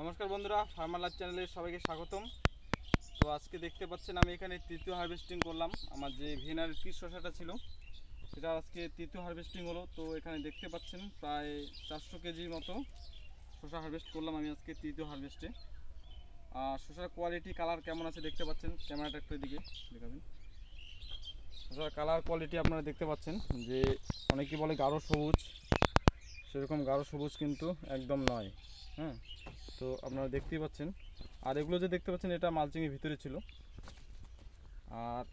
নমস্কার বন্ধুরা ফার্মার ফার্মালার চ্যানেলে সবাইকে স্বাগতম তো আজকে দেখতে পাচ্ছেন আমি এখানে তৃতীয় হারভেস্টিং করলাম আমার যে ভিনার পিস শশাটা ছিল সেটা আজকে তৃতীয় হারভেস্টিং হলো তো এখানে দেখতে পাচ্ছেন প্রায় চারশো কেজির মতো শশা হারভেস্ট করলাম আমি আজকে তৃতীয় হারভেস্টে আর শশার কোয়ালিটি কালার কেমন আছে দেখতে পাচ্ছেন ক্যামেরাটা একটু এদিকে দেখাবেন শশার কালার কোয়ালিটি আপনারা দেখতে পাচ্ছেন যে অনেকে বলে গাঢ় সবুজ সেরকম গাঢ় সবুজ কিন্তু একদম নয় হ্যাঁ তো আপনারা দেখতেই পাচ্ছেন আর এগুলো যে দেখতে পাচ্ছেন এটা মালচিংয়ের ভিতরে ছিল আর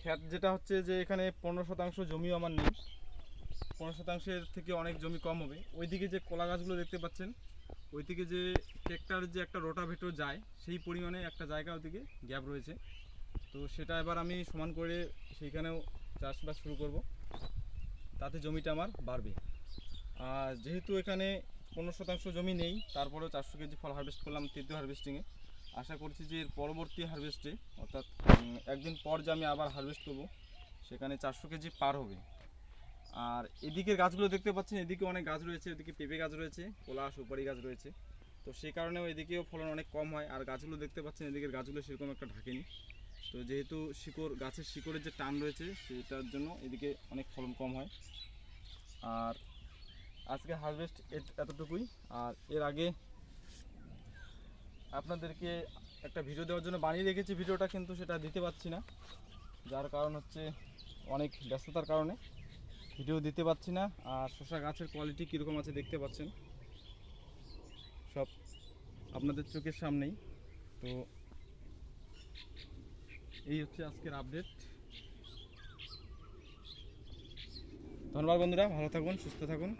খ্যাত যেটা হচ্ছে যে এখানে পনেরো শতাংশ জমিও আমার নেই পনেরো শতাংশের থেকে অনেক জমি কম হবে ওইদিকে যে কলা গাছগুলো দেখতে পাচ্ছেন ওইদিকে যে ট্রেক্টার যে একটা রোটাভেটর যায় সেই পরিমাণে একটা জায়গা ওদিকে গ্যাপ রয়েছে তো সেটা এবার আমি সমান করে সেইখানেও চাষবাস শুরু করব তাতে জমিটা আমার বাড়বে যেহেতু এখানে পনেরো শতাংশ জমি নেই তারপরেও চারশো কেজি ফল হারভেস্ট করলাম তৃতীয় হারভেস্টিংয়ে আশা করছি যে এর পরবর্তী হারভেস্টে অর্থাৎ একদিন পর যে আমি আবার হারভেস্ট করব সেখানে চারশো কেজি পার হবে আর এদিকের গাছগুলো দেখতে পাচ্ছেন এদিকে অনেক গাছ রয়েছে এদিকে পেঁপে গাছ রয়েছে কলা সুপারি গাছ রয়েছে তো সেই কারণেও এদিকেও ফলন অনেক কম হয় আর গাছগুলো দেখতে পাচ্ছেন এদিকের গাছগুলো সেরকম একটা ঢাকেনি তো যেহেতু শিকড় গাছের শিকড়ের যে টান রয়েছে সেটার জন্য এদিকে অনেক ফলন কম হয় আর আজকে হারভেস্ট এতটুকুই আর এর আগে আপনাদেরকে একটা ভিডিও দেওয়ার জন্য বানিয়ে রেখেছি ভিডিওটা কিন্তু সেটা দিতে পারছি না যার কারণ হচ্ছে অনেক ব্যস্ততার কারণে ভিডিও দিতে পারছি না আর শশা গাছের কোয়ালিটি কীরকম আছে দেখতে পাচ্ছেন সব আপনাদের চোখের সামনেই তো এই হচ্ছে আজকের আপডেট ধন্যবাদ বন্ধুরা ভালো থাকুন সুস্থ থাকুন